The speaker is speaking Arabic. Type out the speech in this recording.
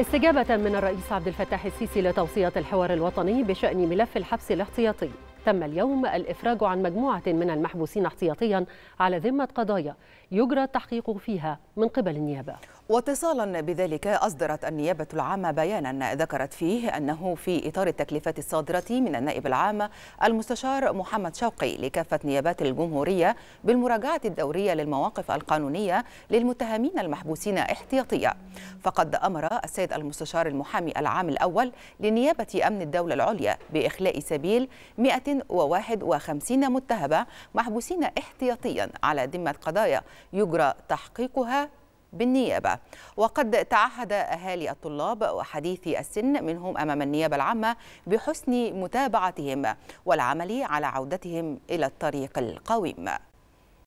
استجابة من الرئيس عبد الفتاح السيسي لتوصية الحوار الوطني بشأن ملف الحبس الاحتياطي تم اليوم الإفراج عن مجموعة من المحبوسين احتياطيا على ذمة قضايا يجرى التحقيق فيها من قبل النيابة واتصالا بذلك أصدرت النيابة العامة بيانا ذكرت فيه أنه في إطار التكليفات الصادرة من النائب العام المستشار محمد شوقي لكافة نيابات الجمهورية بالمراجعة الدورية للمواقف القانونية للمتهمين المحبوسين احتياطية فقد أمر السيد المستشار المحامي العام الأول لنيابة أمن الدولة العليا بإخلاء سبيل 151 متهمة محبوسين احتياطيا على ذمة قضايا يجرى تحقيقها بالنيابة وقد تعهد أهالي الطلاب وحديثي السن منهم أمام النيابة العامة بحسن متابعتهم والعمل على عودتهم إلى الطريق القويم